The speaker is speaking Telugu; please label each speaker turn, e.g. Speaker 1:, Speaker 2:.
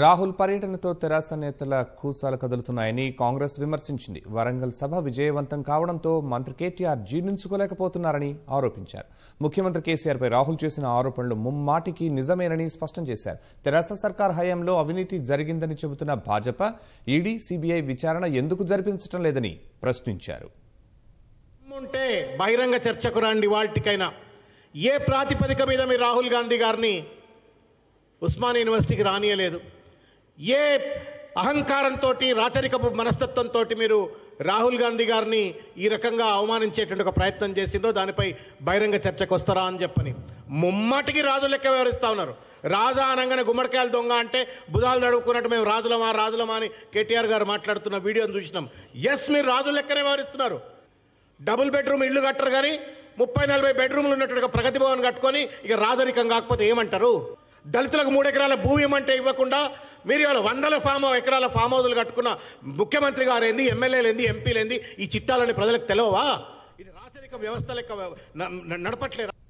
Speaker 1: రాహుల్ పర్యటనతో తెరాస నేతల కూసాలు కదులుతున్నాయని కాంగ్రెస్ విమర్శించింది వరంగల్ సభ విజయవంతం కావడంతో మంత్రి కేటీఆర్ జీర్ణించుకోలేకపోతున్నారని ఆరోపించారు ముఖ్యమంత్రి కేసీఆర్పై రాహుల్ చేసిన ఆరోపణలు ముమ్మాటికి నిజమేనని స్పష్టం చేశారు తెరాస సర్కార్ హయాంలో అవినీతి జరిగిందని చెబుతున్న భాజపా ఈడీ సిబిఐ విచారణ ఎందుకు జరిపించడం లేదని ప్రశ్నించారు
Speaker 2: బహిరంగ చర్చకు రండి వాళ్ళకైనా ఏ ప్రాతిపదిక మీద మీరు రాహుల్ గాంధీ గారిని ఉస్మాన్ యూనివర్సిటీకి రానియలేదు ఏ అహంకారంతో రాచరికపు మనస్తత్వంతో మీరు రాహుల్ గాంధీ గారిని ఈ రకంగా అవమానించేటువంటి ఒక ప్రయత్నం చేసిండో దానిపై బహిరంగ చర్చకు వస్తారా అని చెప్పని ముమ్మటికి రాజు లెక్క వివరిస్తూ ఉన్నారు రాజా అనగానే గుమ్మడికాయలు దొంగ అంటే బుధాలు తడుపుకున్నట్టు మేము రాజులమా రాజులమా అని కేటీఆర్ గారు మాట్లాడుతున్న వీడియోని చూసినాం ఎస్ మీరు రాజు లెక్కనే వివరిస్తున్నారు డబుల్ బెడ్రూమ్ ఇల్లు కట్టరు కానీ ముప్పై నలభై బెడ్రూమ్లు ఉన్నట్టు ప్రగతి భవన్ కట్టుకొని ఇక రాజరికం కాకపోతే ఏమంటారు దళితులకు మూడెకరాల భూమి ఏమంటే ఇవ్వకుండా మీరు ఇవాళ వందల ఫామ్ ఎకరాల ఫామ్ హౌస్లు కట్టుకున్న ముఖ్యమంత్రి గారు ఏంది ఎమ్మెల్యేలు ఏంది ఎంపీలు ఏంది ఈ చిట్టాలని ప్రజలకు తెలవవా ఇది రాచరిక వ్యవస్థ లెక్క నడపట్లేరా